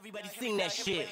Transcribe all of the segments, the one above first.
Everybody sing that shit.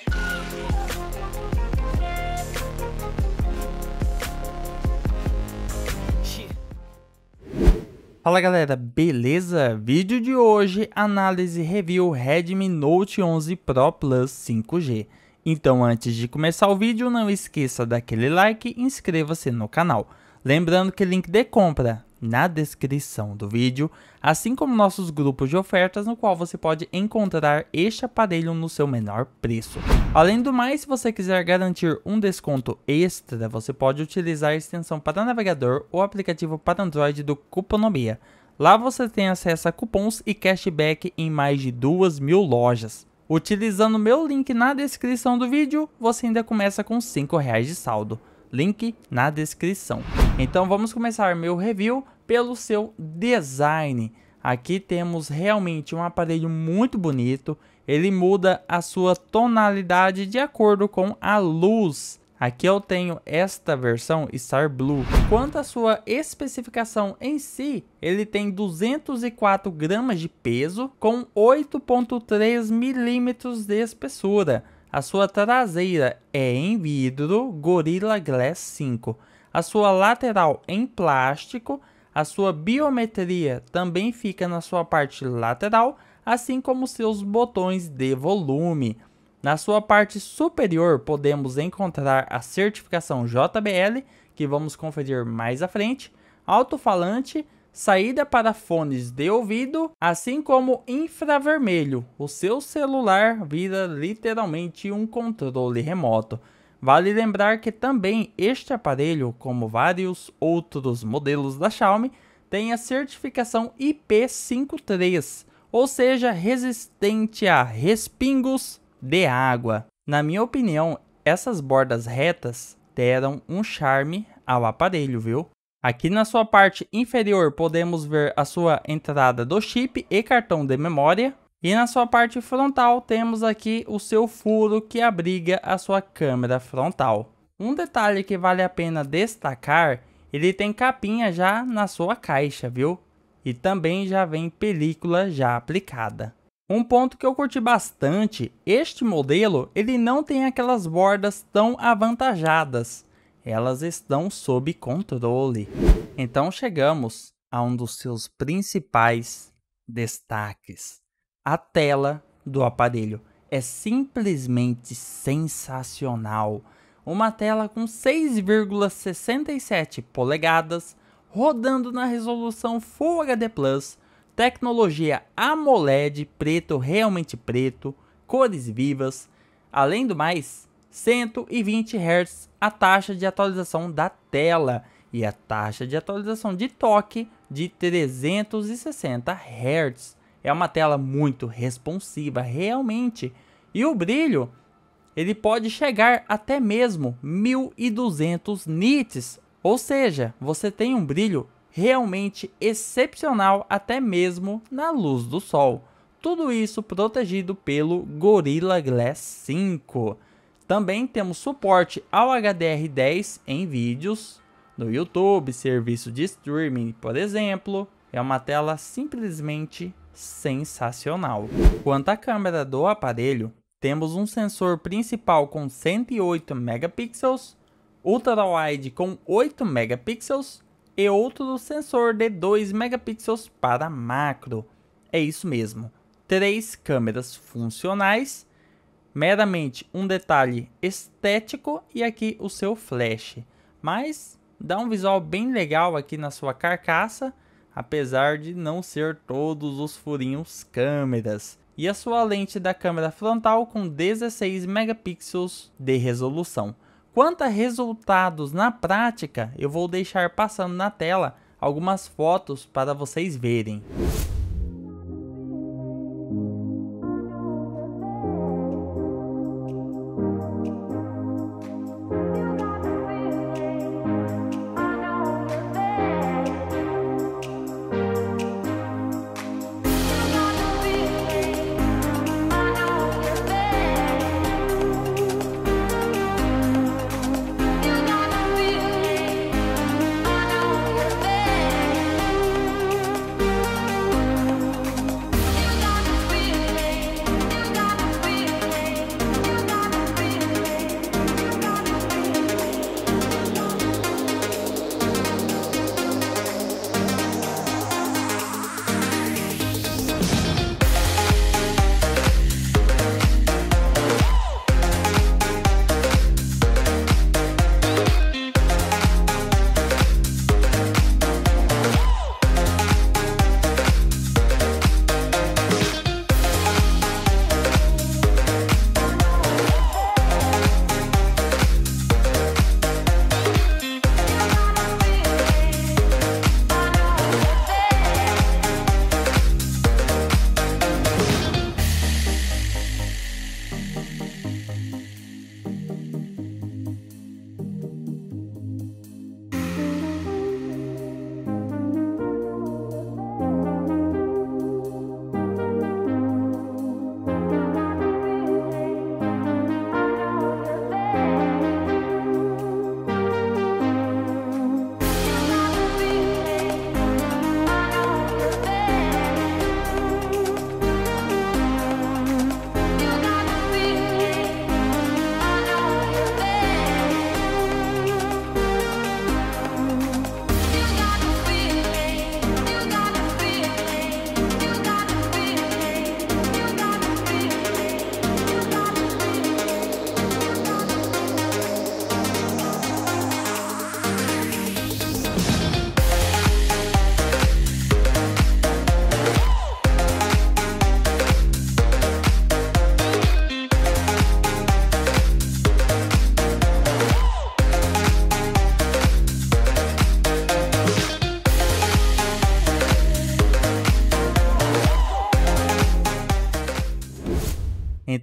Fala galera, beleza? Vídeo de hoje, análise review Redmi Note 11 Pro Plus 5G. Então antes de começar o vídeo, não esqueça daquele like e inscreva-se no canal. Lembrando que link de compra na descrição do vídeo, assim como nossos grupos de ofertas no qual você pode encontrar este aparelho no seu menor preço. Além do mais, se você quiser garantir um desconto extra, você pode utilizar a extensão para navegador ou aplicativo para Android do Cuponomia. Lá você tem acesso a cupons e cashback em mais de duas mil lojas. Utilizando meu link na descrição do vídeo, você ainda começa com R$ reais de saldo link na descrição. Então vamos começar meu review pelo seu design. Aqui temos realmente um aparelho muito bonito, ele muda a sua tonalidade de acordo com a luz. Aqui eu tenho esta versão Star Blue. Quanto à sua especificação em si, ele tem 204 gramas de peso com 8.3 milímetros de espessura. A sua traseira é em vidro Gorilla Glass 5, a sua lateral em plástico, a sua biometria também fica na sua parte lateral, assim como seus botões de volume. Na sua parte superior podemos encontrar a certificação JBL, que vamos conferir mais à frente, alto-falante saída para fones de ouvido, assim como infravermelho. O seu celular vira literalmente um controle remoto. Vale lembrar que também este aparelho, como vários outros modelos da Xiaomi, tem a certificação IP53, ou seja, resistente a respingos de água. Na minha opinião, essas bordas retas deram um charme ao aparelho, viu? Aqui na sua parte inferior podemos ver a sua entrada do chip e cartão de memória. E na sua parte frontal temos aqui o seu furo que abriga a sua câmera frontal. Um detalhe que vale a pena destacar, ele tem capinha já na sua caixa, viu? E também já vem película já aplicada. Um ponto que eu curti bastante, este modelo ele não tem aquelas bordas tão avantajadas elas estão sob controle. Então chegamos a um dos seus principais destaques. A tela do aparelho é simplesmente sensacional. Uma tela com 6,67 polegadas, rodando na resolução Full HD Plus, tecnologia AMOLED preto realmente preto, cores vivas. Além do mais, 120 Hz a taxa de atualização da tela e a taxa de atualização de toque de 360 Hz. É uma tela muito responsiva, realmente. E o brilho, ele pode chegar até mesmo 1200 nits, ou seja, você tem um brilho realmente excepcional até mesmo na luz do sol. Tudo isso protegido pelo Gorilla Glass 5. Também temos suporte ao HDR10 em vídeos, no YouTube, serviço de streaming, por exemplo. É uma tela simplesmente sensacional. Quanto à câmera do aparelho, temos um sensor principal com 108 megapixels, ultra-wide com 8 megapixels e outro sensor de 2 megapixels para macro. É isso mesmo, três câmeras funcionais meramente um detalhe estético e aqui o seu flash. Mas dá um visual bem legal aqui na sua carcaça, apesar de não ser todos os furinhos câmeras. E a sua lente da câmera frontal com 16 megapixels de resolução. Quanto a resultados na prática, eu vou deixar passando na tela algumas fotos para vocês verem.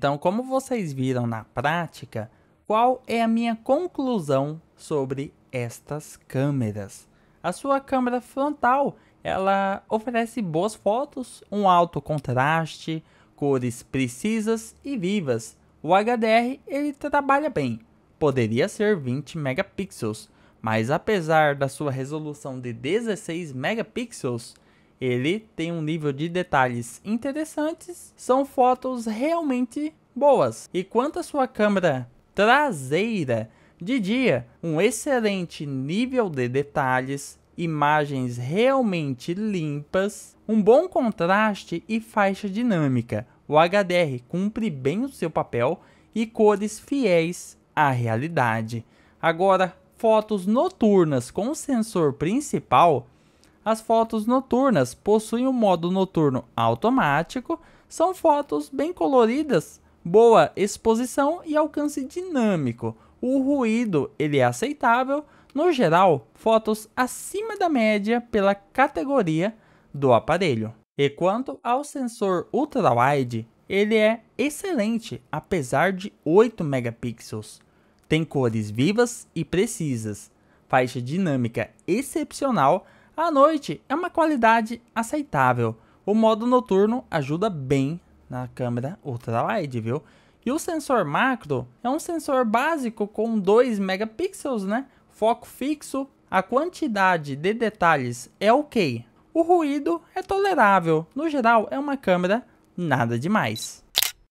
Então, como vocês viram na prática, qual é a minha conclusão sobre estas câmeras? A sua câmera frontal, ela oferece boas fotos, um alto contraste, cores precisas e vivas. O HDR ele trabalha bem, poderia ser 20 megapixels, mas apesar da sua resolução de 16 megapixels, ele tem um nível de detalhes interessantes, são fotos realmente boas. E quanto à sua câmera traseira, de dia, um excelente nível de detalhes, imagens realmente limpas, um bom contraste e faixa dinâmica. O HDR cumpre bem o seu papel e cores fiéis à realidade. Agora, fotos noturnas com o sensor principal as fotos noturnas possuem o um modo noturno automático, são fotos bem coloridas, boa exposição e alcance dinâmico. O ruído ele é aceitável, no geral, fotos acima da média pela categoria do aparelho. E quanto ao sensor ultra-wide, ele é excelente, apesar de 8 megapixels. Tem cores vivas e precisas, faixa dinâmica excepcional a noite é uma qualidade aceitável. O modo noturno ajuda bem na câmera ultra-wide, viu? E o sensor macro é um sensor básico com 2 megapixels, né? Foco fixo, a quantidade de detalhes é ok. O ruído é tolerável, no geral é uma câmera nada demais.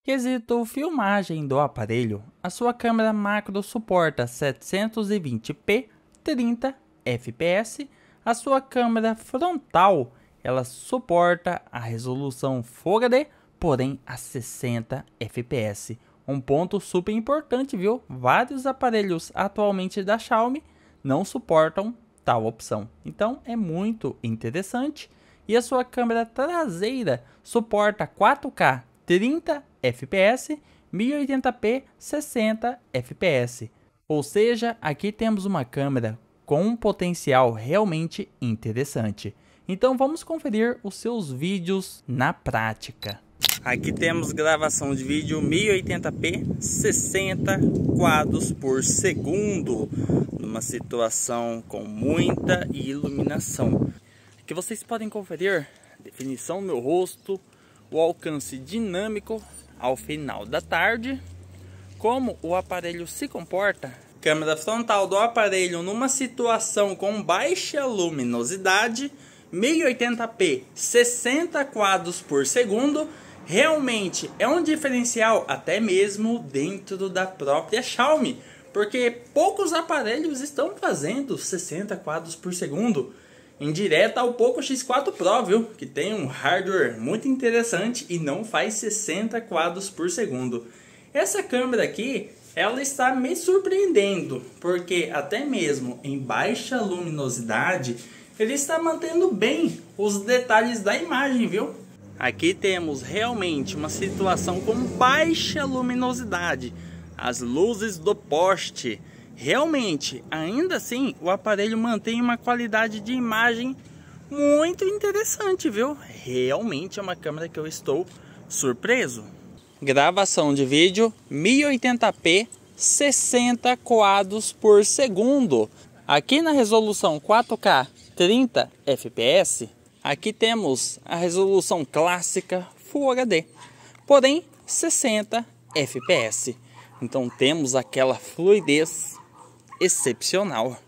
Quesito filmagem do aparelho, a sua câmera macro suporta 720p, 30 fps, a sua câmera frontal, ela suporta a resolução Full HD, porém a 60 FPS. Um ponto super importante, viu? Vários aparelhos atualmente da Xiaomi não suportam tal opção. Então é muito interessante. E a sua câmera traseira suporta 4K 30 FPS, 1080p 60 FPS. Ou seja, aqui temos uma câmera com um potencial realmente interessante. Então vamos conferir os seus vídeos na prática. Aqui temos gravação de vídeo 1080p, 60 quadros por segundo, numa situação com muita iluminação. Aqui vocês podem conferir a definição do meu rosto, o alcance dinâmico ao final da tarde, como o aparelho se comporta câmera frontal do aparelho numa situação com baixa luminosidade, 1080p, 60 quadros por segundo, realmente é um diferencial até mesmo dentro da própria Xiaomi, porque poucos aparelhos estão fazendo 60 quadros por segundo. Em direto ao Poco X4 Pro, viu? Que tem um hardware muito interessante e não faz 60 quadros por segundo. Essa câmera aqui ela está me surpreendendo, porque até mesmo em baixa luminosidade, ele está mantendo bem os detalhes da imagem, viu? Aqui temos realmente uma situação com baixa luminosidade, as luzes do poste. Realmente, ainda assim, o aparelho mantém uma qualidade de imagem muito interessante, viu? Realmente é uma câmera que eu estou surpreso gravação de vídeo 1080p 60 quadros por segundo. Aqui na resolução 4K 30 fps, aqui temos a resolução clássica Full HD, porém 60 fps. Então temos aquela fluidez excepcional.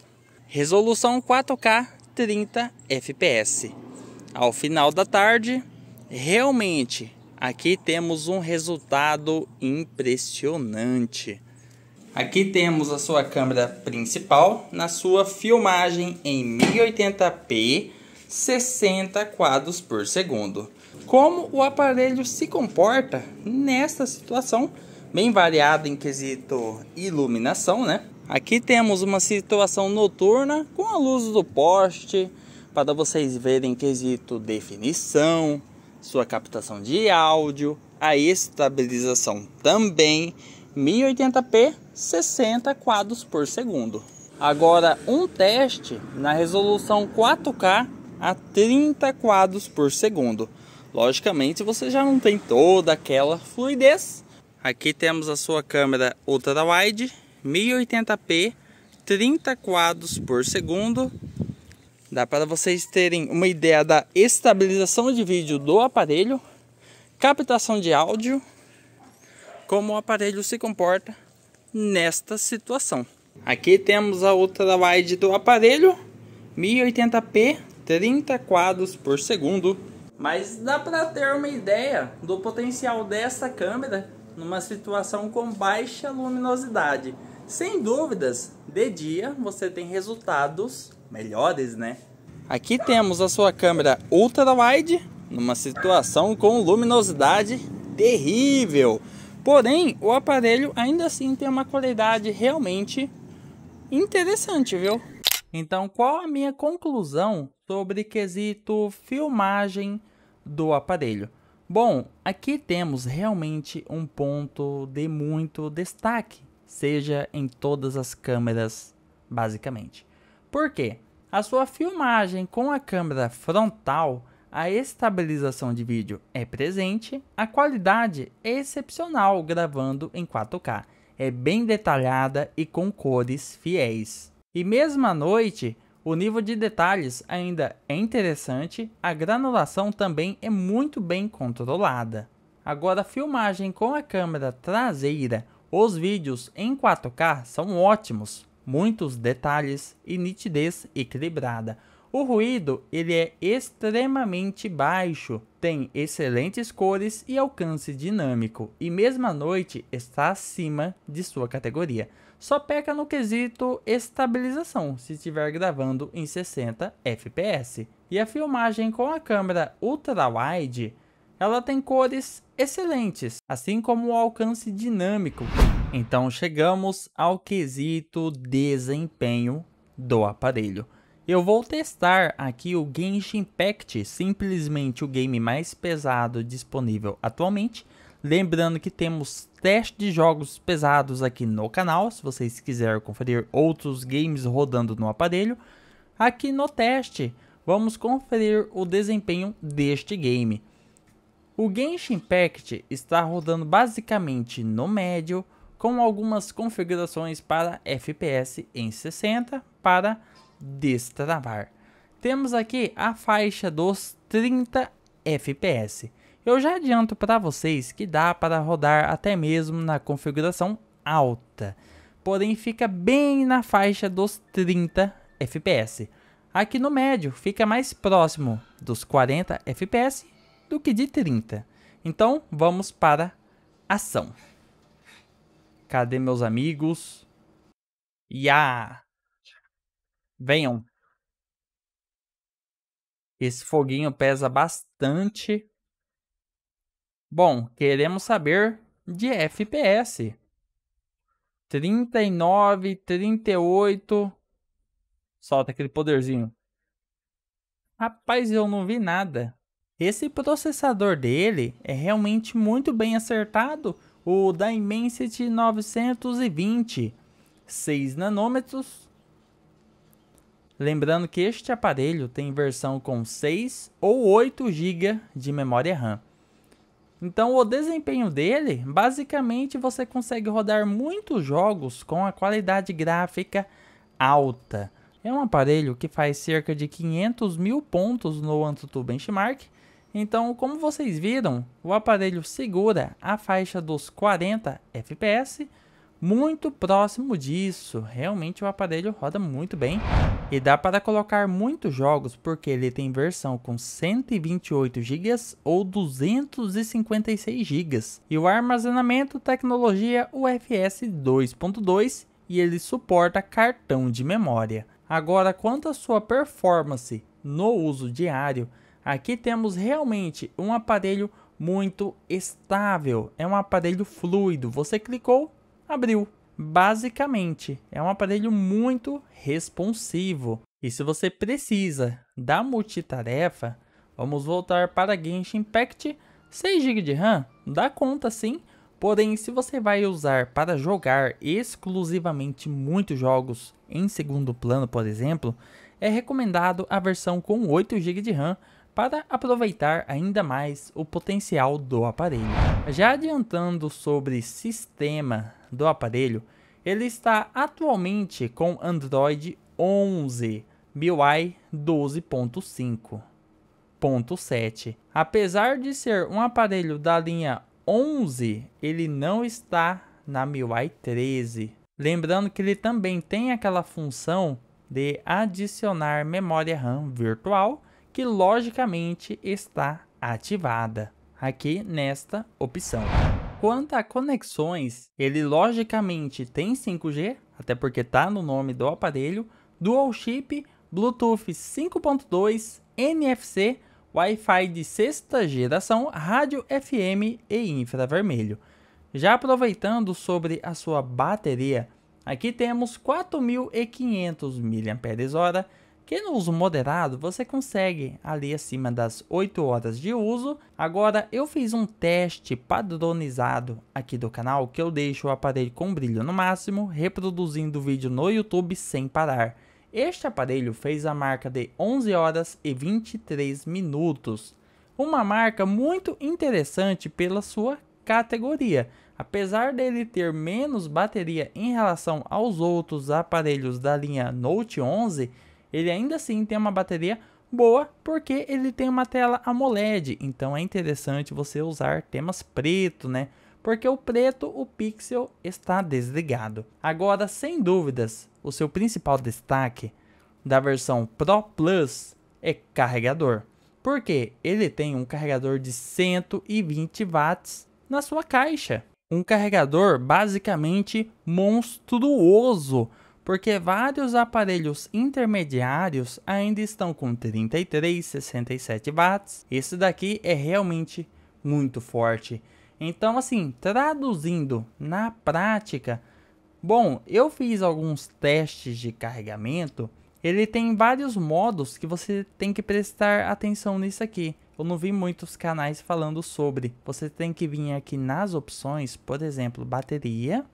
Resolução 4K 30 fps. Ao final da tarde, realmente Aqui temos um resultado impressionante. Aqui temos a sua câmera principal na sua filmagem em 1080p, 60 quadros por segundo. Como o aparelho se comporta nesta situação bem variada em quesito iluminação, né? Aqui temos uma situação noturna com a luz do poste para vocês verem quesito definição, sua captação de áudio, a estabilização também 1080p 60 quadros por segundo. Agora um teste na resolução 4K a 30 quadros por segundo. Logicamente você já não tem toda aquela fluidez. Aqui temos a sua câmera ultra wide 1080p 30 quadros por segundo Dá para vocês terem uma ideia da estabilização de vídeo do aparelho, captação de áudio, como o aparelho se comporta nesta situação. Aqui temos a ultra wide do aparelho, 1080p, 30 quadros por segundo. Mas dá para ter uma ideia do potencial dessa câmera numa situação com baixa luminosidade. Sem dúvidas, de dia você tem resultados melhores, né? Aqui temos a sua câmera ultra wide, numa situação com luminosidade terrível. Porém, o aparelho ainda assim tem uma qualidade realmente interessante, viu? Então, qual a minha conclusão sobre quesito filmagem do aparelho? Bom, aqui temos realmente um ponto de muito destaque, seja em todas as câmeras, basicamente. Por quê? A sua filmagem com a câmera frontal, a estabilização de vídeo é presente, a qualidade é excepcional gravando em 4K, é bem detalhada e com cores fiéis. E mesmo à noite, o nível de detalhes ainda é interessante, a granulação também é muito bem controlada. Agora, a filmagem com a câmera traseira, os vídeos em 4K são ótimos, muitos detalhes e nitidez equilibrada. O ruído ele é extremamente baixo, tem excelentes cores e alcance dinâmico, e mesmo à noite está acima de sua categoria. Só peca no quesito estabilização se estiver gravando em 60 fps. E a filmagem com a câmera ultra-wide, ela tem cores excelentes, assim como o alcance dinâmico então chegamos ao quesito desempenho do aparelho. Eu vou testar aqui o Genshin Impact, simplesmente o game mais pesado disponível atualmente. Lembrando que temos teste de jogos pesados aqui no canal, se vocês quiserem conferir outros games rodando no aparelho. Aqui no teste, vamos conferir o desempenho deste game. O Genshin Impact está rodando basicamente no médio, com algumas configurações para FPS em 60 para destravar. Temos aqui a faixa dos 30 FPS. Eu já adianto para vocês que dá para rodar até mesmo na configuração alta, porém fica bem na faixa dos 30 FPS. Aqui no médio fica mais próximo dos 40 FPS do que de 30. Então vamos para ação. Cadê meus amigos? Ya! Venham. Esse foguinho pesa bastante. Bom, queremos saber de FPS. 39, 38. Solta aquele poderzinho. Rapaz, eu não vi nada. Esse processador dele é realmente muito bem acertado o da Immensity 920, 6 nanômetros. Lembrando que este aparelho tem versão com 6 ou 8 GB de memória RAM. Então o desempenho dele, basicamente você consegue rodar muitos jogos com a qualidade gráfica alta. É um aparelho que faz cerca de 500 mil pontos no AnTuTu Benchmark então, como vocês viram, o aparelho segura a faixa dos 40 FPS, muito próximo disso. Realmente o aparelho roda muito bem e dá para colocar muitos jogos porque ele tem versão com 128 GB ou 256 GB. E o armazenamento tecnologia UFS 2.2 e ele suporta cartão de memória. Agora, quanto à sua performance no uso diário, Aqui temos realmente um aparelho muito estável, é um aparelho fluido. Você clicou, abriu. Basicamente, é um aparelho muito responsivo. E se você precisa da multitarefa, vamos voltar para Genshin Impact. 6 GB de RAM dá conta sim, porém se você vai usar para jogar exclusivamente muitos jogos em segundo plano, por exemplo, é recomendado a versão com 8 GB de RAM para aproveitar ainda mais o potencial do aparelho. Já adiantando sobre sistema do aparelho, ele está atualmente com Android 11 MIUI 12.5.7. Apesar de ser um aparelho da linha 11, ele não está na MIUI 13. Lembrando que ele também tem aquela função de adicionar memória RAM virtual que logicamente está ativada aqui nesta opção. Quanto a conexões, ele logicamente tem 5G, até porque está no nome do aparelho, Dual Chip, Bluetooth 5.2, NFC, Wi-Fi de sexta geração, rádio FM e infravermelho. Já aproveitando sobre a sua bateria, aqui temos 4.500 mAh que no uso moderado você consegue ali acima das 8 horas de uso. Agora eu fiz um teste padronizado aqui do canal que eu deixo o aparelho com brilho no máximo, reproduzindo o vídeo no YouTube sem parar. Este aparelho fez a marca de 11 horas e 23 minutos. Uma marca muito interessante pela sua categoria. Apesar dele ter menos bateria em relação aos outros aparelhos da linha Note 11, ele ainda assim tem uma bateria boa porque ele tem uma tela AMOLED, então é interessante você usar temas preto, né? Porque o preto, o pixel está desligado. Agora, sem dúvidas, o seu principal destaque da versão Pro Plus é carregador. Porque ele tem um carregador de 120 watts na sua caixa. Um carregador basicamente monstruoso porque vários aparelhos intermediários ainda estão com 33, 67 watts. Esse daqui é realmente muito forte. Então, assim, traduzindo na prática, bom, eu fiz alguns testes de carregamento. Ele tem vários modos que você tem que prestar atenção nisso aqui. Eu não vi muitos canais falando sobre. Você tem que vir aqui nas opções, por exemplo, bateria,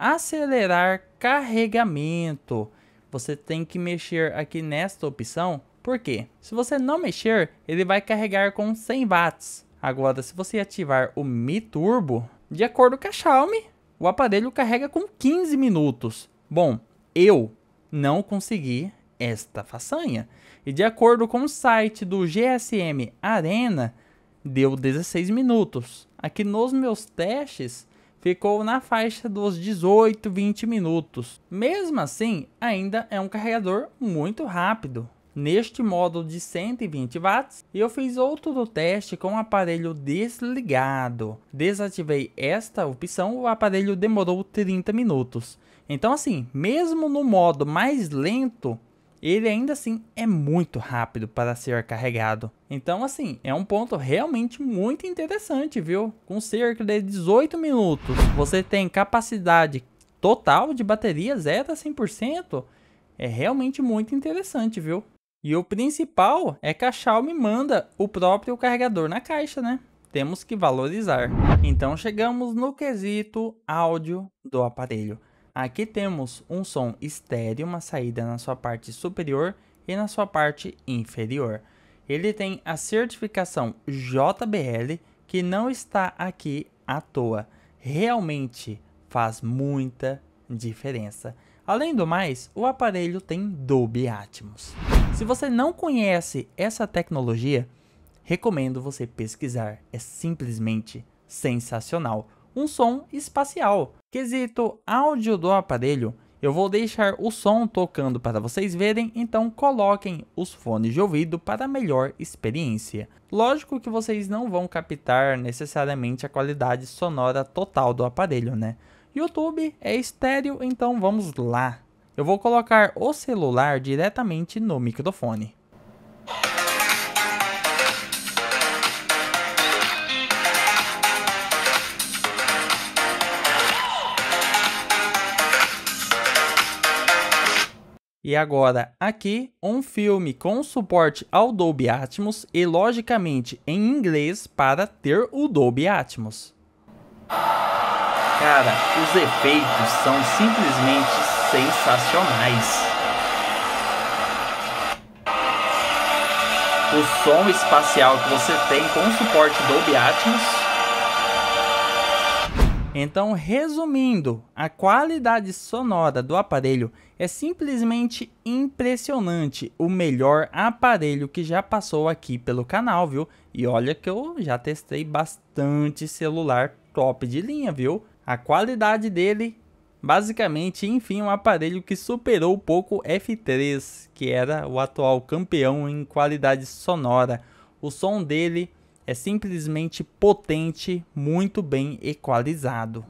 acelerar carregamento. Você tem que mexer aqui nesta opção, porque se você não mexer, ele vai carregar com 100 watts. Agora, se você ativar o Mi Turbo, de acordo com a Xiaomi, o aparelho carrega com 15 minutos. Bom, eu não consegui esta façanha. E de acordo com o site do GSM Arena, deu 16 minutos. Aqui nos meus testes, ficou na faixa dos 18, 20 minutos. Mesmo assim, ainda é um carregador muito rápido. Neste modo de 120 watts, eu fiz outro teste com o aparelho desligado. Desativei esta opção, o aparelho demorou 30 minutos. Então assim, mesmo no modo mais lento, ele ainda assim é muito rápido para ser carregado. Então, assim, é um ponto realmente muito interessante, viu? Com cerca de 18 minutos, você tem capacidade total de bateria 0 a 100%. É realmente muito interessante, viu? E o principal é que a Xiaomi manda o próprio carregador na caixa, né? Temos que valorizar. Então chegamos no quesito áudio do aparelho. Aqui temos um som estéreo, uma saída na sua parte superior e na sua parte inferior. Ele tem a certificação JBL, que não está aqui à toa. Realmente faz muita diferença. Além do mais, o aparelho tem Dolby Atmos. Se você não conhece essa tecnologia, recomendo você pesquisar. É simplesmente sensacional um som espacial. Quesito áudio do aparelho, eu vou deixar o som tocando para vocês verem, então coloquem os fones de ouvido para melhor experiência. Lógico que vocês não vão captar necessariamente a qualidade sonora total do aparelho, né? YouTube é estéreo, então vamos lá. Eu vou colocar o celular diretamente no microfone. E agora, aqui, um filme com suporte ao Dolby Atmos e, logicamente, em inglês para ter o Dolby Atmos. Cara, os efeitos são simplesmente sensacionais. O som espacial que você tem com suporte Dolby Atmos então, resumindo, a qualidade sonora do aparelho é simplesmente impressionante, o melhor aparelho que já passou aqui pelo canal, viu? E olha que eu já testei bastante celular top de linha, viu? A qualidade dele, basicamente, enfim, um aparelho que superou o Poco F3, que era o atual campeão em qualidade sonora. O som dele é simplesmente potente, muito bem equalizado.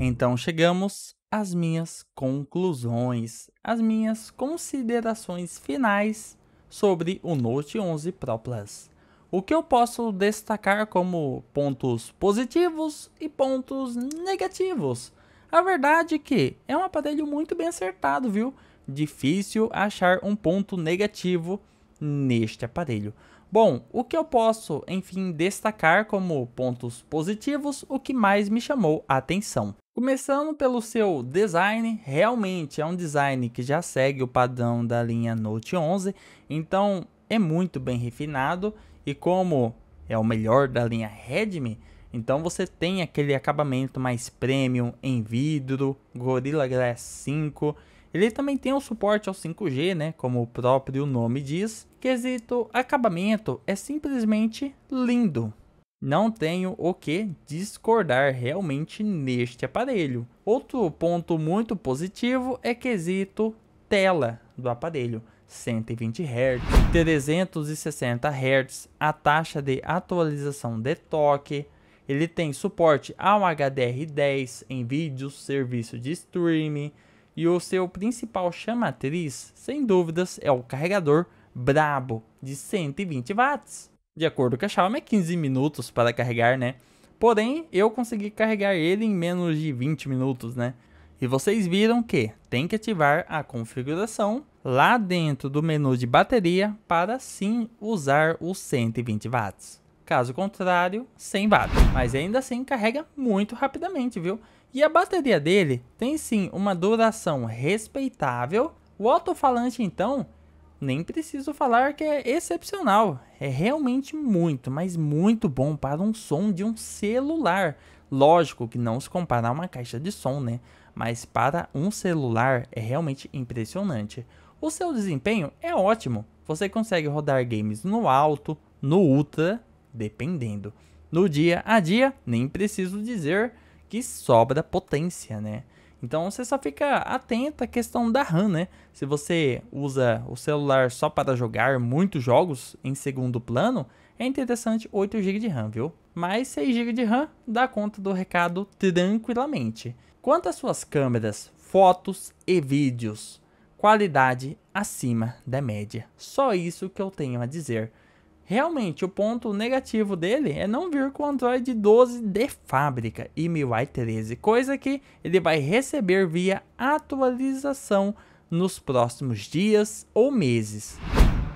Então chegamos às minhas conclusões, às minhas considerações finais sobre o Note 11 Pro Plus. O que eu posso destacar como pontos positivos e pontos negativos? A verdade é que é um aparelho muito bem acertado, viu? Difícil achar um ponto negativo neste aparelho. Bom, o que eu posso, enfim, destacar como pontos positivos, o que mais me chamou a atenção. Começando pelo seu design, realmente é um design que já segue o padrão da linha Note 11, então é muito bem refinado e como é o melhor da linha Redmi, então você tem aquele acabamento mais premium em vidro, Gorilla Glass 5 ele também tem o suporte ao 5G, né, como o próprio nome diz. Quesito acabamento é simplesmente lindo. Não tenho o que discordar realmente neste aparelho. Outro ponto muito positivo é quesito tela do aparelho. 120 Hz, 360 Hz, a taxa de atualização de toque, ele tem suporte ao HDR10 em vídeos, serviço de streaming, e o seu principal chamatriz, sem dúvidas, é o carregador brabo de 120 watts. De acordo com a Xiaomi, é 15 minutos para carregar, né? Porém, eu consegui carregar ele em menos de 20 minutos, né? E vocês viram que tem que ativar a configuração lá dentro do menu de bateria para sim usar os 120 watts. Caso contrário, 100 watts. Mas ainda assim carrega muito rapidamente, viu? E a bateria dele tem sim uma duração respeitável. O alto-falante então, nem preciso falar que é excepcional. É realmente muito, mas muito bom para um som de um celular. Lógico que não se compara a uma caixa de som, né? Mas para um celular é realmente impressionante. O seu desempenho é ótimo. Você consegue rodar games no alto, no ultra, dependendo. No dia a dia, nem preciso dizer que sobra potência, né? Então você só fica atento à questão da RAM, né? Se você usa o celular só para jogar muitos jogos em segundo plano, é interessante 8 GB de RAM, viu? Mas 6 GB de RAM dá conta do recado tranquilamente. Quanto às suas câmeras, fotos e vídeos, qualidade acima da média. Só isso que eu tenho a dizer. Realmente, o ponto negativo dele é não vir com o Android 12 de fábrica e MIUI 13, coisa que ele vai receber via atualização nos próximos dias ou meses.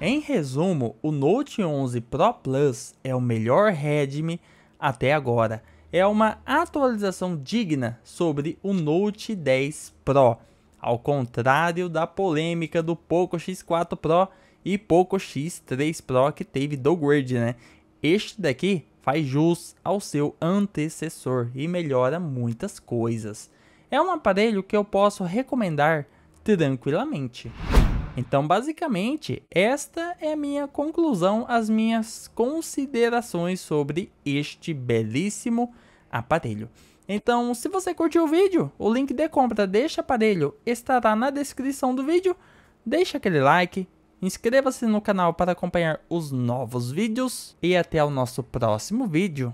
Em resumo, o Note 11 Pro Plus é o melhor Redmi até agora. É uma atualização digna sobre o Note 10 Pro, ao contrário da polêmica do Poco X4 Pro e Poco X3 Pro que teve downgrade, né? Este daqui faz jus ao seu antecessor e melhora muitas coisas. É um aparelho que eu posso recomendar tranquilamente. Então, basicamente, esta é a minha conclusão, as minhas considerações sobre este belíssimo aparelho. Então, se você curtiu o vídeo, o link de compra deste aparelho estará na descrição do vídeo. Deixa aquele like, Inscreva-se no canal para acompanhar os novos vídeos e até o nosso próximo vídeo.